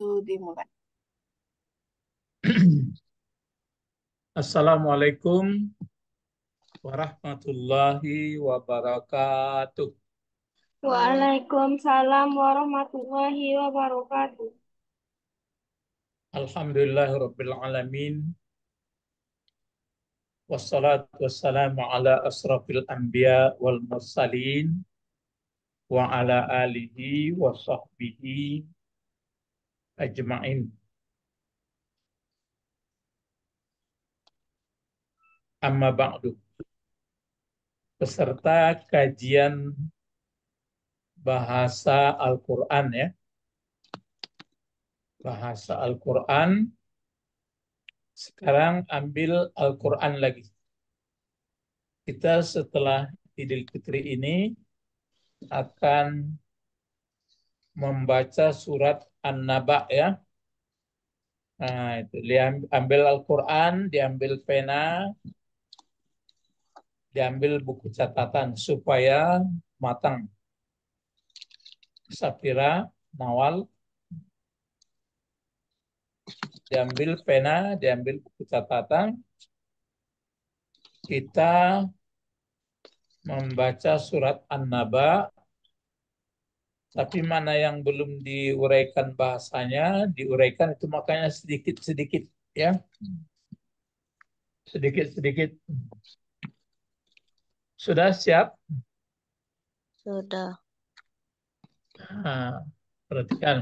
waktu dimulai. Assalamualaikum warahmatullahi wabarakatuh. Waalaikumsalam warahmatullahi wabarakatuh. Alhamdulillahirrabbilalamin. Wassalatu wassalamu ala asrafil anbiya wal mursalin wa ala alihi wa sahbihi ajma'in. Amma ba'du. Peserta kajian bahasa Al-Quran ya. Bahasa Al-Quran. Sekarang ambil Al-Quran lagi. Kita setelah Idul Fitri ini akan membaca surat An-Naba ya. Nah, itu diambil Al-Qur'an, diambil pena, diambil buku catatan supaya matang. Sapira, Nawal diambil pena, diambil buku catatan. Kita membaca surat An-Naba tapi mana yang belum diuraikan bahasanya, diuraikan itu makanya sedikit-sedikit ya. Sedikit-sedikit. Sudah siap? Sudah. Nah, perhatikan.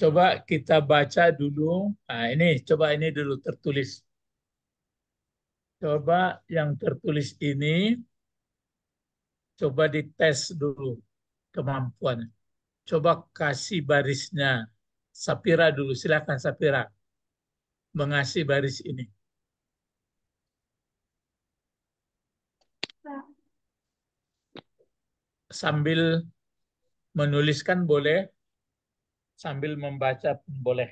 Coba kita baca dulu. Nah, ini coba ini dulu tertulis. Coba yang tertulis ini coba dites dulu kemampuan. Coba kasih barisnya. Sapira dulu, silakan Sapira. Mengasih baris ini. Sambil menuliskan boleh, sambil membaca pun boleh.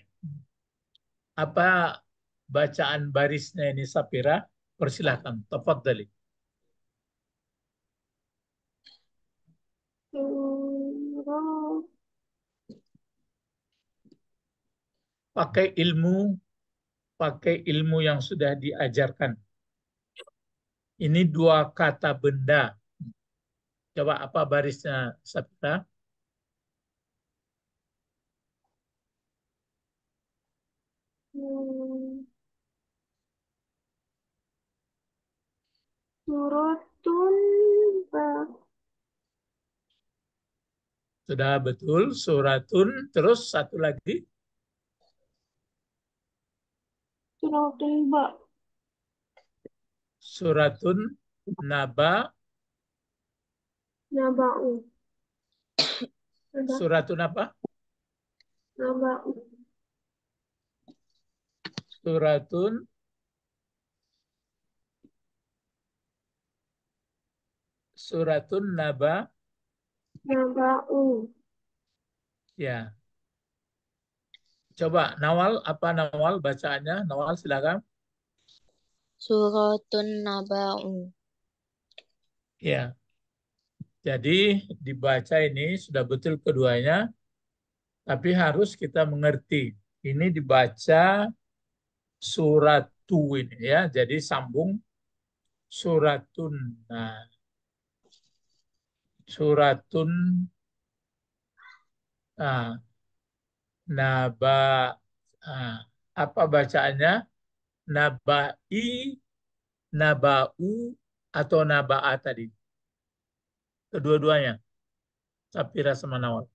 Apa bacaan barisnya ini Sapira? Persilahkan, tepat dali. pakai ilmu pakai ilmu yang sudah diajarkan. Ini dua kata benda. Coba apa barisnya Sabta? Suratun Sudah betul, suratun. Terus satu lagi. Suratun Ba. Suratun Naba. Naba'u. Suratun apa? Naba'u. Suratun Suratun Naba. Naba'u. Ya. Coba Nawal apa Nawal bacaannya? Nawal silakan. Suratun Naba'u. Ya. Jadi dibaca ini sudah betul keduanya tapi harus kita mengerti. Ini dibaca surat tu ini ya. Jadi sambung suratun. Nah, suratun. Nah, naba nah, apa bacaannya nabai nabau atau nabaa tadi kedua-duanya Sapira sama Nawal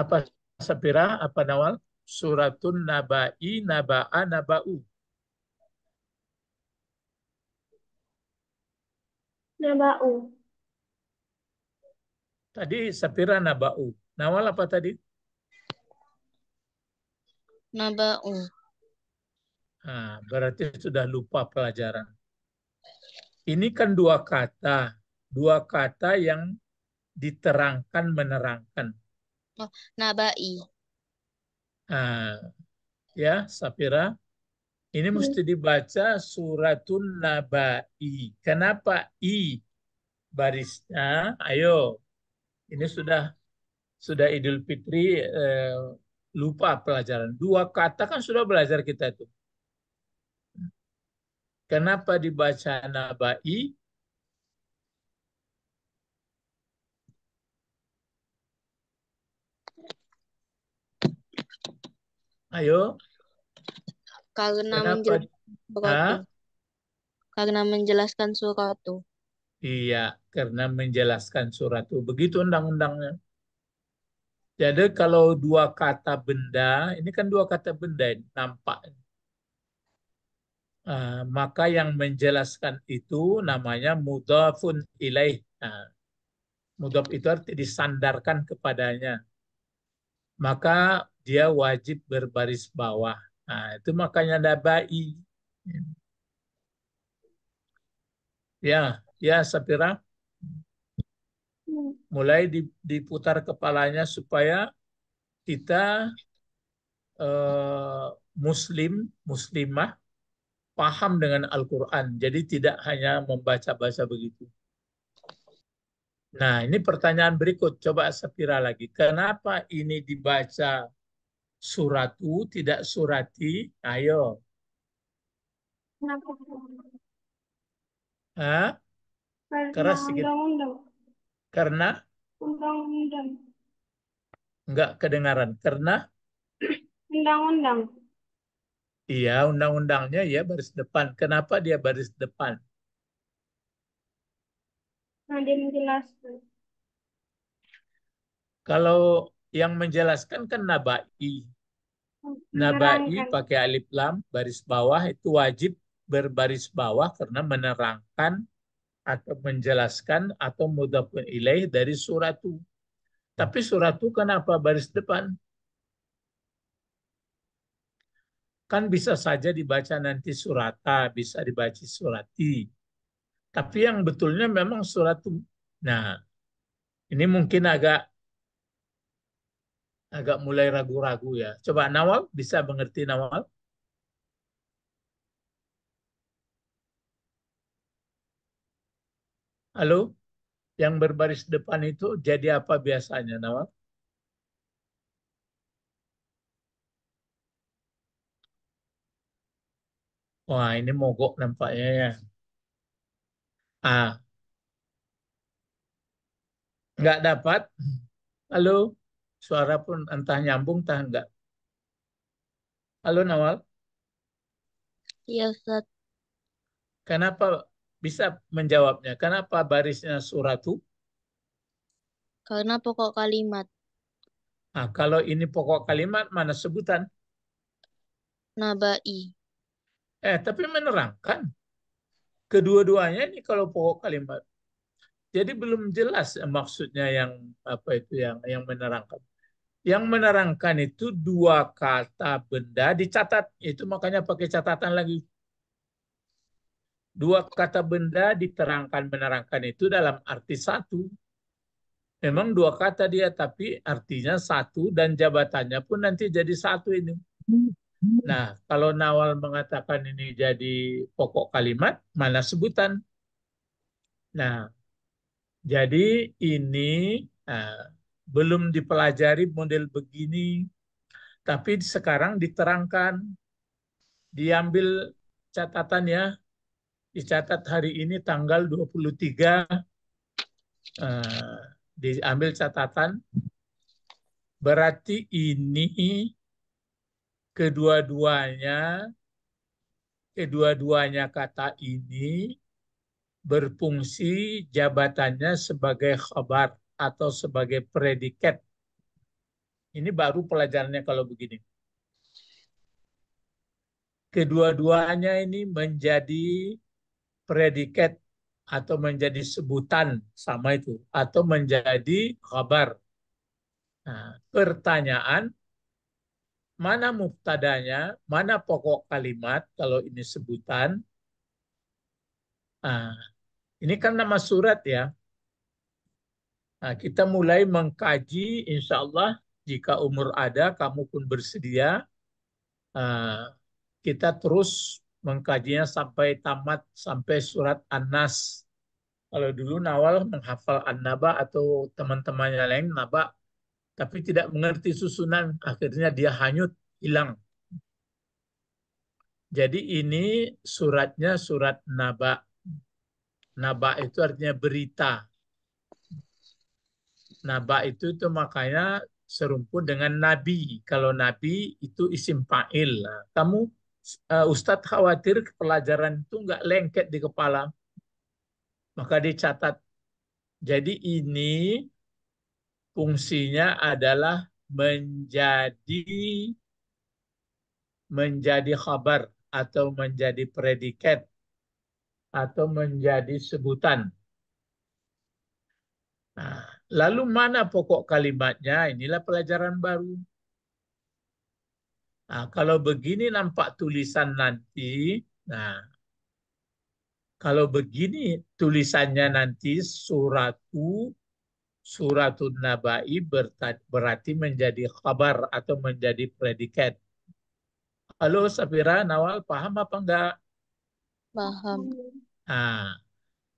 apa Sapira apa Nawal suratun nabai nabaa nabau nabau Tadi Sapira naba'u. Nawal apa tadi? Naba'u. Nah, berarti sudah lupa pelajaran. Ini kan dua kata. Dua kata yang diterangkan, menerangkan. Oh, nabai. Nah, ya, Sapira. Ini hmm. mesti dibaca suratun nabai. Kenapa i barisnya? Ayo, ini sudah sudah Idul Fitri eh, lupa pelajaran. Dua kata kan sudah belajar kita itu. Kenapa dibaca nabai? Ayo. Karena menjelaskan Karena menjelaskan itu Iya karena menjelaskan surat itu. Begitu undang-undangnya. Jadi kalau dua kata benda, ini kan dua kata benda nampak. Uh, ah, maka yang menjelaskan itu namanya mudafun ilaih. Nah, mudaf itu arti disandarkan kepadanya. Maka dia wajib berbaris bawah. Nah, itu makanya ada bayi Ya, ya Sapira mulai diputar kepalanya supaya kita eh, muslim muslimah paham dengan Al-Qur'an. Jadi tidak hanya membaca-baca begitu. Nah, ini pertanyaan berikut. Coba Sapira lagi. Kenapa ini dibaca suratu tidak surati? Ayo. Hah? Keras sedikit. Karena undang-undang. Enggak kedengaran. Karena undang-undang. Iya, undang-undangnya ya baris depan. Kenapa dia baris depan? Nah, dia menjelaskan. Kalau yang menjelaskan kan Nabai. Hmm, Nabai pakai alif lam, baris bawah itu wajib berbaris bawah karena menerangkan atau menjelaskan atau pun ilaih dari surat itu Tapi surat itu kenapa baris depan? Kan bisa saja dibaca nanti surata, bisa dibaca surati. Tapi yang betulnya memang surat itu Nah, ini mungkin agak agak mulai ragu-ragu ya. Coba Nawal bisa mengerti Nawal? Halo, yang berbaris depan itu jadi apa biasanya, Nawab? Wah, ini mogok nampaknya ya. Ah, nggak dapat. Halo, suara pun entah nyambung, entah enggak. Halo, Nawal. Iya, Ustaz. Kenapa bisa menjawabnya. Kenapa barisnya suratu? Karena pokok kalimat. Nah, kalau ini pokok kalimat, mana sebutan? Nabai. Eh, tapi menerangkan. Kedua-duanya ini kalau pokok kalimat. Jadi belum jelas ya maksudnya yang apa itu yang yang menerangkan. Yang menerangkan itu dua kata benda dicatat. Itu makanya pakai catatan lagi dua kata benda diterangkan menerangkan itu dalam arti satu. Memang dua kata dia, tapi artinya satu dan jabatannya pun nanti jadi satu ini. Nah, kalau Nawal mengatakan ini jadi pokok kalimat, mana sebutan? Nah, jadi ini nah, belum dipelajari model begini, tapi sekarang diterangkan, diambil catatan ya, dicatat hari ini tanggal 23 uh, eh, diambil catatan berarti ini kedua-duanya kedua-duanya kata ini berfungsi jabatannya sebagai khabar atau sebagai predikat. Ini baru pelajarannya kalau begini. Kedua-duanya ini menjadi predikat atau menjadi sebutan sama itu atau menjadi kabar. Nah, pertanyaan mana muftadanya, mana pokok kalimat kalau ini sebutan. Nah, ini kan nama surat ya. Nah, kita mulai mengkaji insya Allah jika umur ada kamu pun bersedia. Ah, kita terus mengkajinya sampai tamat sampai surat An-Nas. Kalau dulu Nawal menghafal An-Naba atau teman-temannya lain Naba, tapi tidak mengerti susunan, akhirnya dia hanyut, hilang. Jadi ini suratnya surat Naba. Naba itu artinya berita. Naba itu itu makanya serumpun dengan nabi. Kalau nabi itu isim fa'il. Nah, kamu uh, Ustadz khawatir pelajaran itu nggak lengket di kepala. Maka dicatat. Jadi ini fungsinya adalah menjadi menjadi kabar atau menjadi predikat atau menjadi sebutan. Nah, lalu mana pokok kalimatnya? Inilah pelajaran baru. Nah, kalau begini nampak tulisan nanti, nah kalau begini tulisannya nanti suratu suratun nabai berarti menjadi kabar atau menjadi predikat. Halo Safira, Nawal paham apa enggak? Paham. Nah,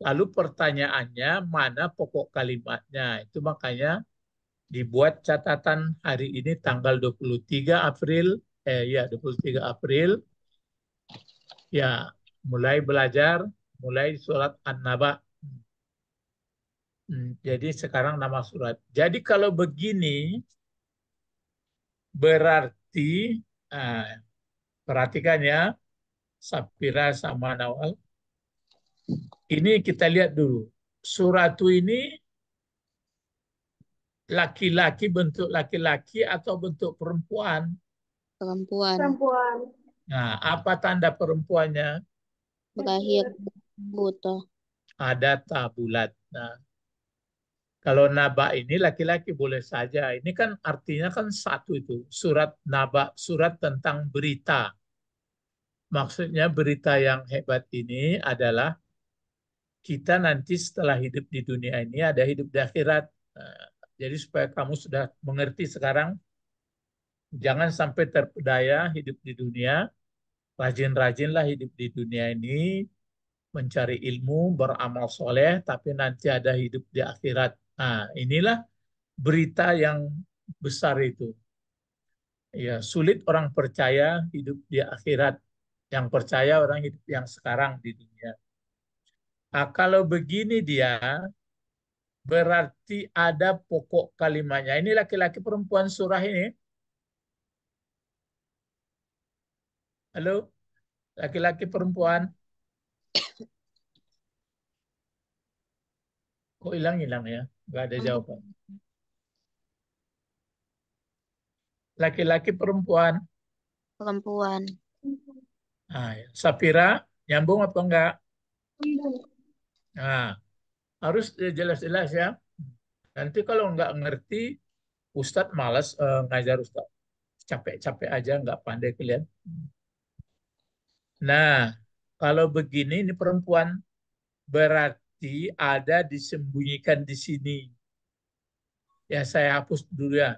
lalu pertanyaannya mana pokok kalimatnya? Itu makanya dibuat catatan hari ini tanggal 23 April eh ya 23 April ya mulai belajar mulai surat An-Naba. Hmm, jadi sekarang nama surat. Jadi kalau begini berarti eh, perhatikan ya Sapira sama Nawal. Ini kita lihat dulu. Surat ini laki-laki bentuk laki-laki atau bentuk perempuan Perempuan. Perempuan. Nah, apa tanda perempuannya? Berakhir buta. Ada tabulat. Nah, kalau naba ini laki-laki boleh saja. Ini kan artinya kan satu itu. Surat naba, surat tentang berita. Maksudnya berita yang hebat ini adalah kita nanti setelah hidup di dunia ini ada hidup di akhirat. Nah, jadi supaya kamu sudah mengerti sekarang jangan sampai terpedaya hidup di dunia. Rajin-rajinlah hidup di dunia ini, mencari ilmu, beramal soleh, tapi nanti ada hidup di akhirat. Nah, inilah berita yang besar itu. Ya, sulit orang percaya hidup di akhirat. Yang percaya orang hidup yang sekarang di dunia. Nah, kalau begini dia, berarti ada pokok kalimatnya. Ini laki-laki perempuan surah ini Halo, laki-laki perempuan. Kok oh, hilang-hilang ya? Gak ada jawaban. Laki-laki perempuan. Perempuan. Nah, Safira, nyambung apa enggak? Nah, harus jelas-jelas ya. Nanti kalau enggak ngerti, Ustadz malas uh, eh, ngajar Ustadz. Capek-capek aja, enggak pandai kalian. Nah, kalau begini ini perempuan berarti ada disembunyikan di sini. Ya saya hapus dulu ya.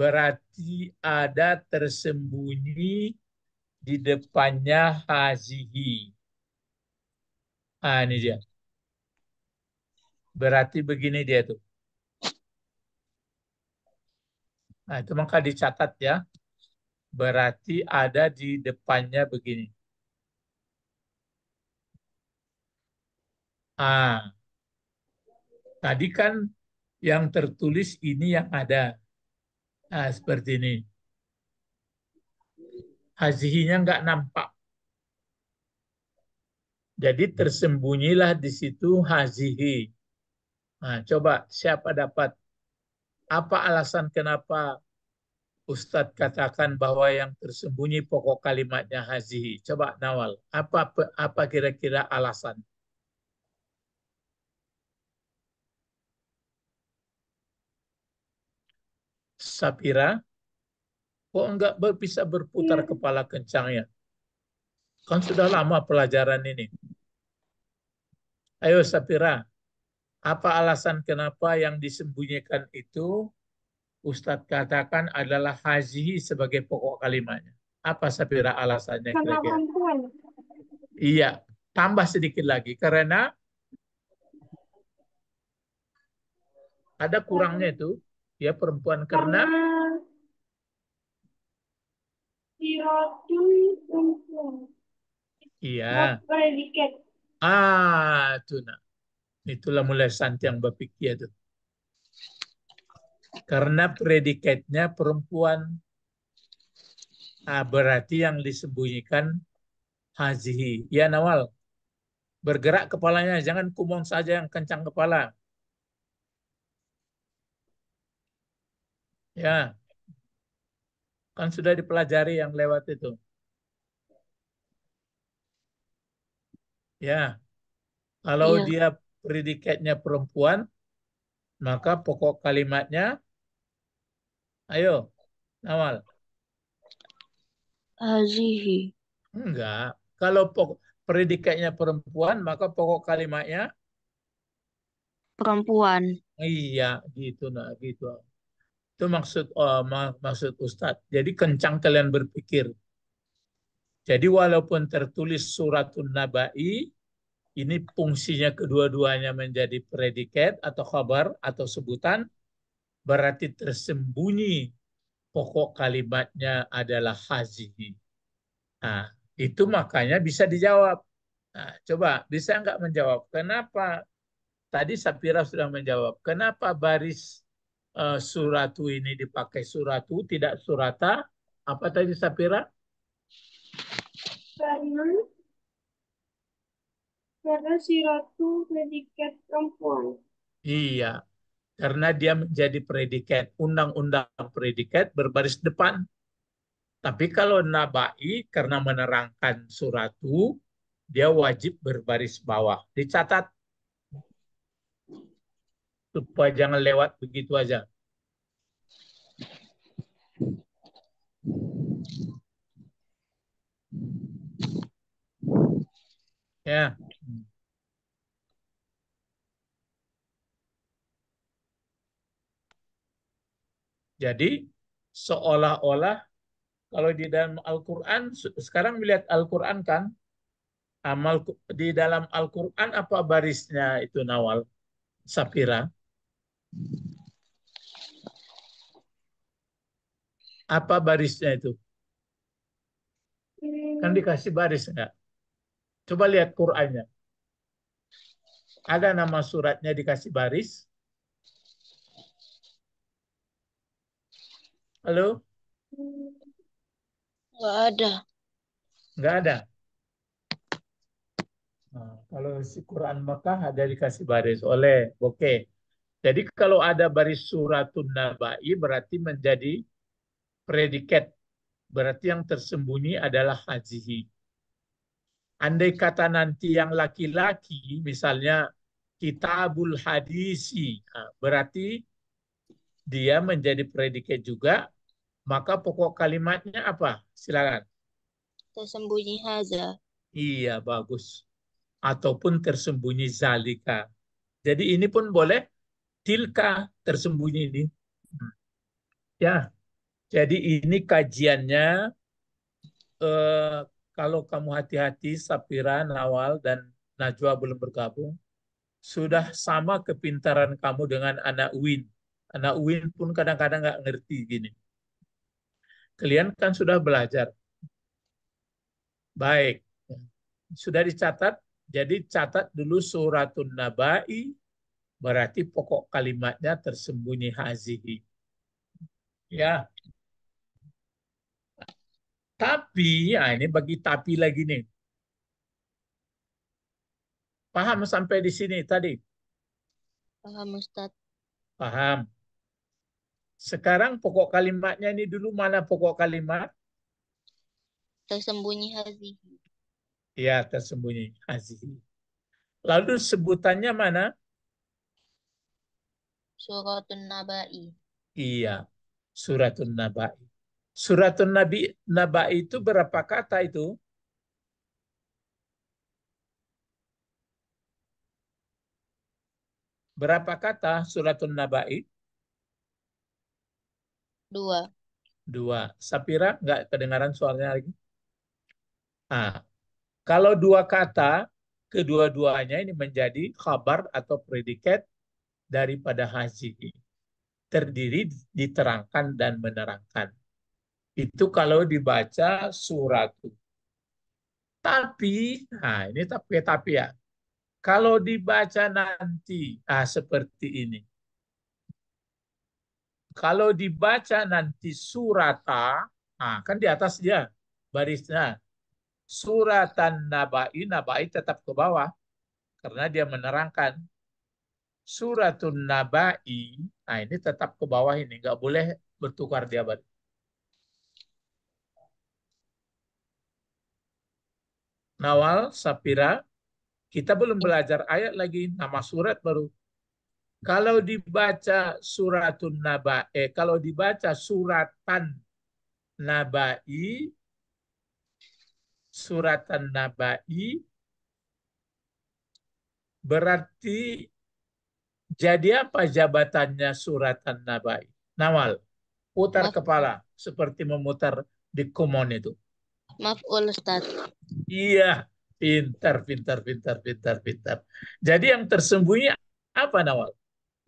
Berarti ada tersembunyi di depannya hazihi. Ah ini dia. Berarti begini dia tuh. Nah, itu maka dicatat ya berarti ada di depannya begini. Ah, tadi kan yang tertulis ini yang ada. Nah, seperti ini. Hazihinya nggak nampak. Jadi tersembunyilah di situ hazihi. Nah, coba siapa dapat? Apa alasan kenapa Ustadz katakan bahwa yang tersembunyi pokok kalimatnya hazihi. Coba Nawal, apa apa kira-kira alasan? Sapira, kok enggak bisa berputar iya. kepala kencangnya? Kan sudah lama pelajaran ini. Ayo Sapira, apa alasan kenapa yang disembunyikan itu Ustadz katakan adalah haji sebagai pokok kalimatnya. Apa Sapira alasannya kira-kira? Iya, tambah sedikit lagi karena ada kurangnya itu ya perempuan karena Iya. Ah, tuna. Itulah mulai santai yang berpikir itu. Karena predikatnya perempuan. Ah, berarti yang disembunyikan hazihi. Ya Nawal, bergerak kepalanya. Jangan kumong saja yang kencang kepala. Ya. Kan sudah dipelajari yang lewat itu. Ya. Kalau iya. dia predikatnya perempuan, maka pokok kalimatnya Ayo, awal. Azihi. Enggak. Kalau pokok, predikatnya perempuan, maka pokok kalimatnya perempuan. Iya, gitu nah, gitu. Itu maksud oh, eh, mak maksud Ustadz. Jadi kencang kalian berpikir. Jadi walaupun tertulis suratun nabai, ini fungsinya kedua-duanya menjadi predikat atau khabar atau sebutan, berarti tersembunyi pokok kalimatnya adalah haji Nah, itu makanya bisa dijawab. Nah, coba bisa nggak menjawab? Kenapa? Tadi Sapira sudah menjawab. Kenapa baris uh, suratu ini dipakai suratu tidak surata? Apa tadi Sapira? Karena karena siratu predikat perempuan. Iya, karena dia menjadi predikat undang-undang predikat berbaris depan tapi kalau nabai karena menerangkan suratu dia wajib berbaris bawah dicatat supaya jangan lewat begitu aja ya yeah. Jadi seolah-olah kalau di dalam Al-Quran, sekarang melihat Al-Quran kan, amal di dalam Al-Quran apa barisnya itu Nawal, Sapira? Apa barisnya itu? Kan dikasih baris enggak? Coba lihat Qur'annya. Ada nama suratnya dikasih baris? Halo? Nggak ada. Nggak ada? Nah, kalau si Quran Mekah ada dikasih baris oleh. Oke. Okay. Jadi kalau ada baris suratun nabai berarti menjadi predikat. Berarti yang tersembunyi adalah hajihi. Andai kata nanti yang laki-laki misalnya kitabul hadisi. Nah, berarti dia menjadi predikat juga, maka pokok kalimatnya apa? Silakan. Tersembunyi haza. Iya, bagus. Ataupun tersembunyi zalika. Jadi ini pun boleh tilka tersembunyi ini. Hmm. Ya, jadi ini kajiannya eh, kalau kamu hati-hati Sapira, Nawal, dan Najwa belum bergabung, sudah sama kepintaran kamu dengan anak Win Anak UIN pun kadang-kadang nggak ngerti gini. Kalian kan sudah belajar. Baik. Sudah dicatat. Jadi catat dulu suratun nabai berarti pokok kalimatnya tersembunyi hazihi. Ya. Tapi, ya ini bagi tapi lagi nih. Paham sampai di sini tadi? Paham, Ustaz. Paham. Sekarang pokok kalimatnya ini dulu mana pokok kalimat? Tersembunyi hazihi. Ya, tersembunyi hazihi. Lalu sebutannya mana? Suratun Nabai. Iya, Suratun Nabai. Suratun Nabi Nabai itu berapa kata itu? Berapa kata Suratun Nabai? Dua. Dua. Sapira nggak kedengaran suaranya lagi? Ah, kalau dua kata, kedua-duanya ini menjadi kabar atau predikat daripada haji Terdiri diterangkan dan menerangkan. Itu kalau dibaca surat. Tapi, nah ini tapi-tapi ya. Kalau dibaca nanti, ah seperti ini. Kalau dibaca nanti surata, nah kan di atas dia barisnya. Suratan nabai, nabai tetap ke bawah. Karena dia menerangkan. Suratun nabai, nah ini tetap ke bawah ini. Nggak boleh bertukar dia baris. Nawal, Sapira, kita belum belajar ayat lagi, nama surat baru. Kalau dibaca suratun naba, eh, kalau dibaca suratan nabai, suratan nabai, berarti jadi apa jabatannya suratan nabai? Nawal, putar Maaf. kepala seperti memutar di kumon itu. Maaf Ustaz. Iya, pintar, pintar, pintar, pintar, pintar. Jadi yang tersembunyi apa Nawal?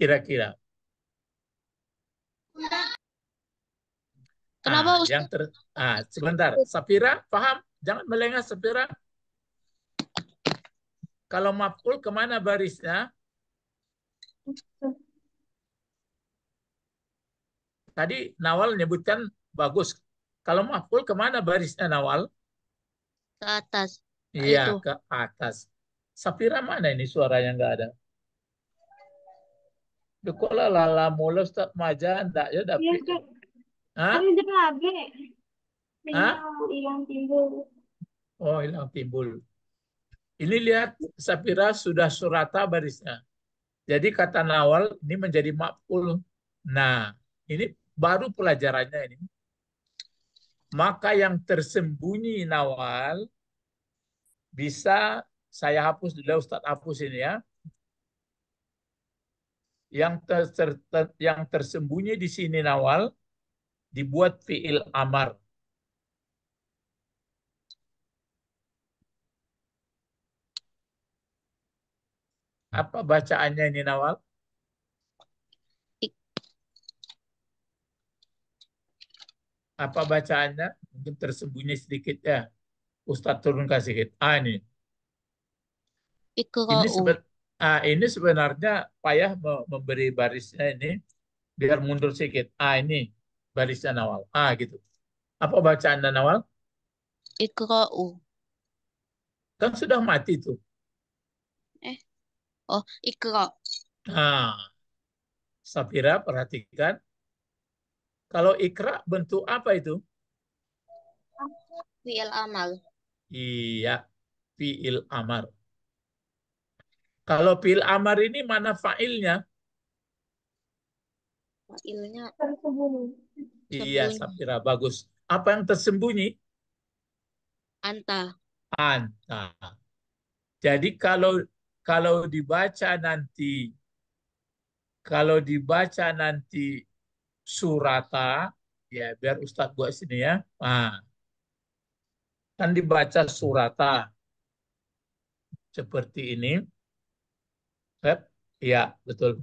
kira-kira? Kenapa ah, Yang ter... ah, sebentar, Safira, paham? Jangan melengah Safira. Kalau maf'ul kemana barisnya? Tadi Nawal menyebutkan bagus. Kalau maf'ul kemana barisnya Nawal? Ke atas. Iya, ke atas. Safira mana ini suaranya nggak ada? Dukola lala mulus tak maja ndak ya dapat Iya, Cik. Ha? Ini abe. Ha? Hilang timbul. Oh, hilang timbul. Ini lihat Sapira sudah surata barisnya. Jadi kata nawal ini menjadi makful. Nah, ini baru pelajarannya ini. Maka yang tersembunyi nawal bisa saya hapus dulu Ustaz hapus ini ya yang, ter, yang tersembunyi di sini nawal dibuat fiil amar. Apa bacaannya ini nawal? Apa bacaannya? Mungkin tersembunyi sedikit ya. Ustadz turun kasih hit. Ah ini. Ini sebet. Ah ini sebenarnya payah memberi barisnya ini biar mundur sedikit. Ah ini barisnya awal. Ah gitu. Apa bacaan dan nawal? Ikra'u. Kan sudah mati tuh. Eh. Oh, ikra'. Ah. Safira perhatikan. Kalau ikra bentuk apa itu? Fi'il amal. Iya, fi'il amar. Kalau fil amar ini mana fa'ilnya? Fa'ilnya tersembunyi. Iya, Sapira bagus. Apa yang tersembunyi? Anta. Anta. Jadi kalau kalau dibaca nanti kalau dibaca nanti surata ya biar Ustadz buat sini ya. Nah, kan dibaca surata seperti ini. Ya, betul.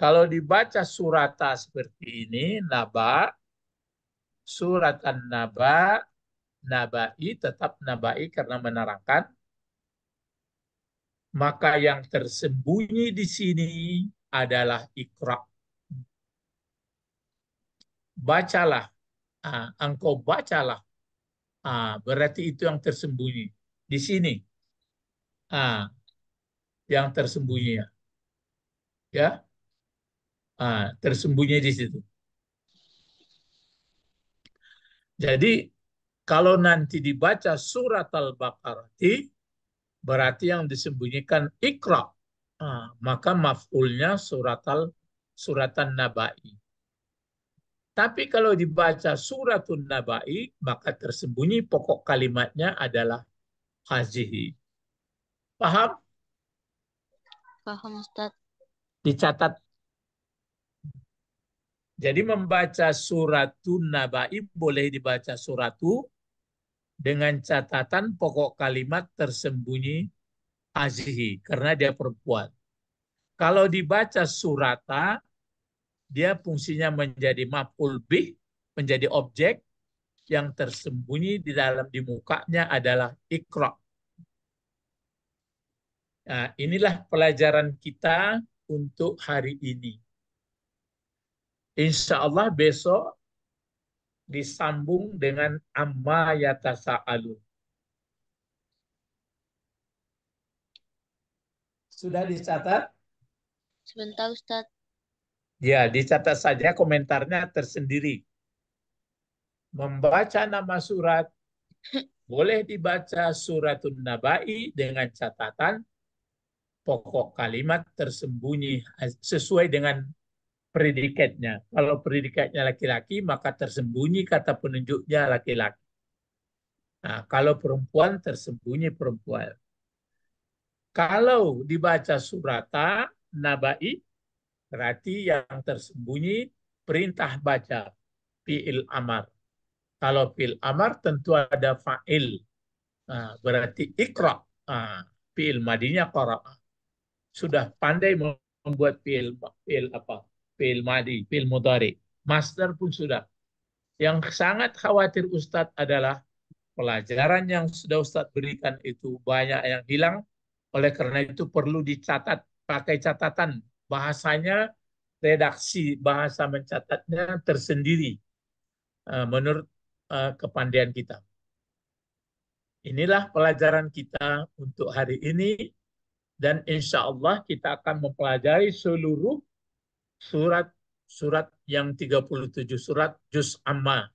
Kalau dibaca surata seperti ini, naba, suratan naba nabai tetap nabai karena menerangkan. Maka yang tersembunyi di sini adalah ikra. Bacalah, ah, engkau bacalah. Ah, berarti itu yang tersembunyi di sini. Ah, yang tersembunyi. Ya. ya, ah, tersembunyi di situ. Jadi kalau nanti dibaca surat al-Baqarah berarti yang disembunyikan ikra. Ah, maka maf'ulnya surat al suratan nabai. Tapi kalau dibaca suratun nabai, maka tersembunyi pokok kalimatnya adalah hazihi. Paham? paham Ustaz. Dicatat. Jadi membaca suratu nabai boleh dibaca suratu dengan catatan pokok kalimat tersembunyi azihi karena dia perempuan. Kalau dibaca surata dia fungsinya menjadi maful bih, menjadi objek yang tersembunyi di dalam di mukanya adalah ikrok. Nah, inilah pelajaran kita untuk hari ini. Insya Allah besok disambung dengan amma Sa'alu. Sudah dicatat? Sebentar Ustaz. Ya, dicatat saja komentarnya tersendiri. Membaca nama surat, boleh dibaca suratun nabai dengan catatan pokok kalimat tersembunyi sesuai dengan predikatnya. Kalau predikatnya laki-laki, maka tersembunyi kata penunjuknya laki-laki. Nah, kalau perempuan, tersembunyi perempuan. Kalau dibaca surata, nabai, berarti yang tersembunyi perintah baca, fi'il amar. Kalau fi'il amar tentu ada fa'il. Nah, berarti ikra. Nah, fi'il madinya qara'ah sudah pandai membuat pil fil apa? pil madi, pil mudari. Master pun sudah. Yang sangat khawatir Ustadz adalah pelajaran yang sudah Ustadz berikan itu banyak yang hilang. Oleh karena itu perlu dicatat, pakai catatan. Bahasanya, redaksi bahasa mencatatnya tersendiri eh, menurut eh, kepandaian kita. Inilah pelajaran kita untuk hari ini dan insya Allah kita akan mempelajari seluruh surat surat yang 37 surat juz amma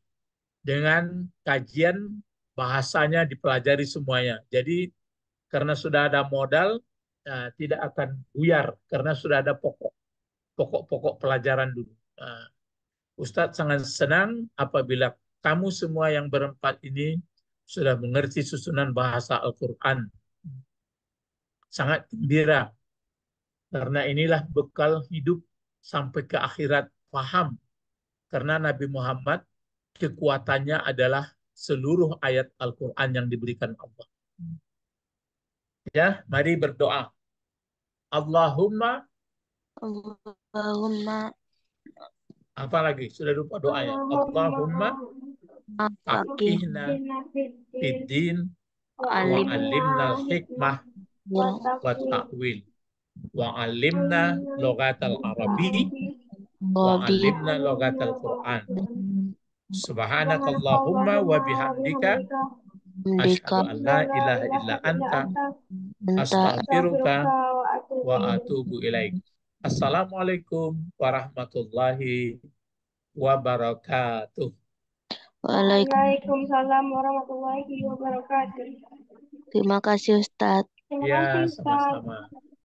dengan kajian bahasanya dipelajari semuanya. Jadi karena sudah ada modal nah, tidak akan buyar karena sudah ada pokok pokok pelajaran dulu. Nah, Ustadz sangat senang apabila kamu semua yang berempat ini sudah mengerti susunan bahasa Al-Quran sangat gembira. Karena inilah bekal hidup sampai ke akhirat paham. Karena Nabi Muhammad kekuatannya adalah seluruh ayat Al-Quran yang diberikan Allah. Ya, mari berdoa. Allahumma Allahumma apa lagi? Sudah lupa doanya. Allahumma aqihna fid din wa alimna al-hikmah wa ta'wil wa alimna logat al arabi wa alimna logat al quran subhanakallahumma wa bihamdika ashadu an la ilaha illa anta astaghfiruka wa atubu ilaik assalamualaikum warahmatullahi wabarakatuh Waalaikumsalam warahmatullahi wabarakatuh. Terima kasih Ustadz. Terima ya, kasih, Pak. Sama-sama.